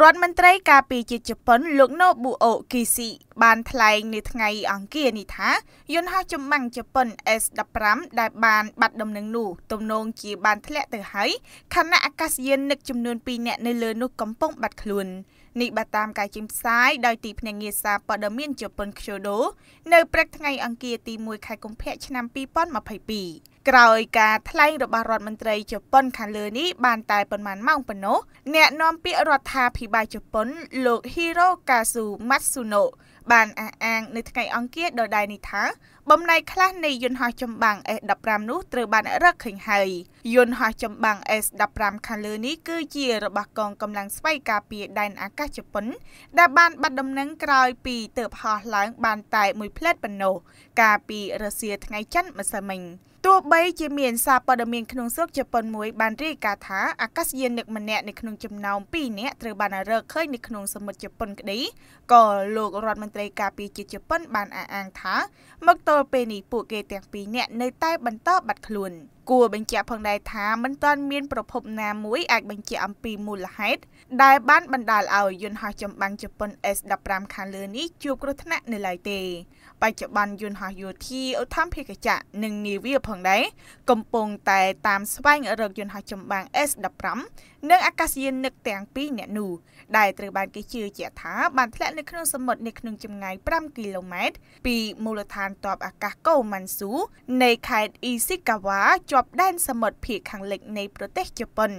រដ្ឋមន្ត្រីការពារជាតិជប៉ុនលោកណូប៊ូអូគីស៊ីបានថ្លែងនៅថ្ងៃអង្គារនេះថាយន្តហោះចម្បាំងជប៉ុន S15 ដែលបានបាត់ដំណឹងនោះទំនងជាបានធ្លាក់ទៅហើយខណៈអាកាសយានិកចំនួន2នាក់នៅលើនោះកំពុងបាត់ខ្លួននេះបើតាមការចេញផ្សាយដោយទីភ្នាក់ងារសារព័ត៌មានជប៉ុន Kyodo នៅព្រឹកថ្ងៃអង្គារទី1ខែកុម្ភៈឆ្នាំ2022ក្រោយការថ្លែងរបស់រដ្ឋមន្ត្រីជប៉ុនខាងលើនេះបានតែប៉ុន្មានម៉ោងប៉ុណ្ណោះអ្នកនាំពាក្យរដ្ឋាភិបាលជប៉ុន លោក Hiro Kazu Matsuno បានអះអាងនៅថ្ងៃអង្គារដដែលនេះថាបំណែកខ្លះនៃយន្តហោះចម្បាំង S15 នោះត្រូវបានរកឃើញហើយយន្តហោះចម្បាំង S15 ខាងលើនេះគឺជារបស់កងកម្លាំងស្វ័យការពារដែនអាកាសជប៉ុនដែលបានបាត់ដំណឹងក្រោយពីទៅផោះឡើង បានតែមួយផ្លែតប៉ុណ្ណោះកាលពីរសៀលថ្ងៃច័ន្ទម្សិលមិញទោះបីជាមានសារព័ត៌មានក្នុងស្រុកជប៉ុនមួយបានរាយការណ៍ថាអាកាសយានិកម្នាក់នៅក្នុងចំណោម2នាក់ត្រូវបានរកឃើញនៅក្នុងសមុទ្រជប៉ុនក្តីក៏លោករដ្ឋមន្ត្រីការពារជាតិជប៉ុនបានអះអាងថា មកទទល់ពេលនេះពួកគេទាំងពីរនាក់នៅតែ បន្តបាត់ខ្លួន។គួរបញ្ជាក់ផងដែរថាមិនទាន់មានប្រភពណាមួយអាចបញ្ជាក់អំពីមូលហេតុដែលបានបណ្ដាលឲ្យយន្តហោះចម្បាំងជប៉ុន S15 ខាងលើនេះជួបគ្រោះថ្នាក់នៅឡើយទេ បច្ចុប្បន្នយន្តហោះយោធាឧទ្ធម្ភាគចក្រនិងនាវាផងដែរកំពុងតែតាមស្វែងរក យន្តហោះចម្បាំង S15 និងអាកាសយានិកទាំងពីរអ្នកនោះដែលត្រូវបានគេជឿជាក់ថាបានធ្លាក់នៅក្នុងសមុទ្រនៅក្នុងចម្ងាយ5គីឡូម៉ែត្រពីមូលដ្ឋានទ័ពអាកាសកូម៉ាន់ស៊ូនៃខេត្តអ៊ីស៊ីកាវ៉ាជាប់ដែនសមុទ្រភាគខាងលិចនៃប្រទេសជប៉ុន។